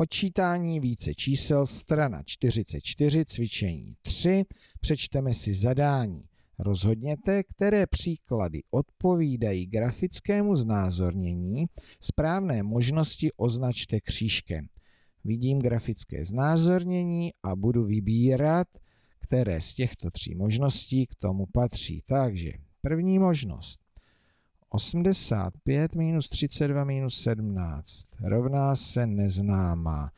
Odčítání více čísel, strana 44, cvičení 3, přečteme si zadání. Rozhodněte, které příklady odpovídají grafickému znázornění, správné možnosti označte křížkem. Vidím grafické znázornění a budu vybírat, které z těchto tří možností k tomu patří. Takže první možnost. 85 minus 32 minus 17 rovná se neznámá.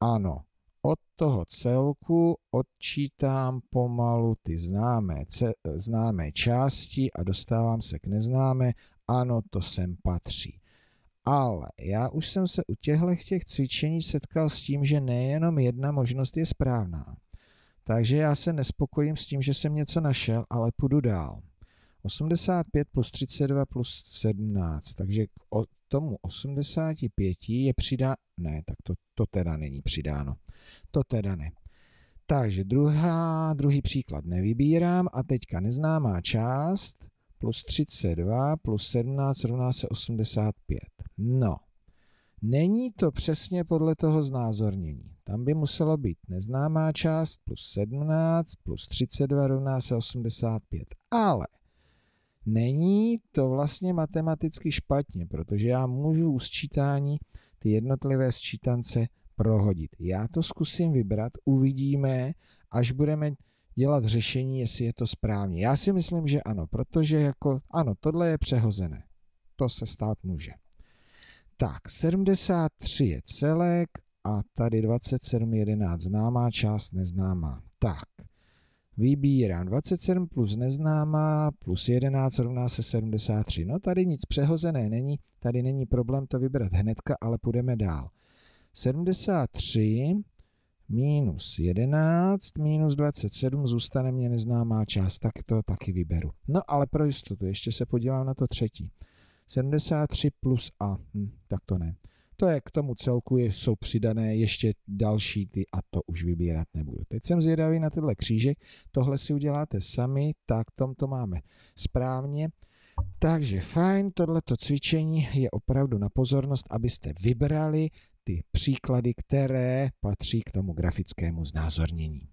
Ano, od toho celku odčítám pomalu ty známé, známé části a dostávám se k neznámé. Ano, to sem patří. Ale já už jsem se u těchto těch cvičení setkal s tím, že nejenom jedna možnost je správná. Takže já se nespokojím s tím, že jsem něco našel, ale půjdu dál. 85 plus 32 plus 17, takže k tomu 85 je přidáno, ne, tak to, to teda není přidáno, to teda ne. Takže druhá, druhý příklad nevybírám a teďka neznámá část plus 32 plus 17 rovná se 85. No, není to přesně podle toho znázornění. Tam by muselo být neznámá část plus 17 plus 32 rovná se 85. Ale Není to vlastně matematicky špatně, protože já můžu u sčítání ty jednotlivé sčítance prohodit. Já to zkusím vybrat, uvidíme, až budeme dělat řešení, jestli je to správně. Já si myslím, že ano, protože jako, ano, tohle je přehozené. To se stát může. Tak, 73 je celek a tady 27, 11 známá, část neznámá. Tak, vybírám 27 plus neznámá plus 11 rovná se 73. No tady nic přehozené není, tady není problém to vybrat hnedka, ale půjdeme dál. 73 minus 11 minus 27 zůstane mě neznámá část, tak to taky vyberu. No ale pro jistotu, ještě se podívám na to třetí. 73 plus a, hm, tak to ne je k tomu celku jsou přidané ještě další ty a to už vybírat nebudu. Teď jsem zvědavý na tyhle křížek, tohle si uděláte sami, tak tom to máme správně. Takže fajn, tohleto cvičení je opravdu na pozornost, abyste vybrali ty příklady, které patří k tomu grafickému znázornění.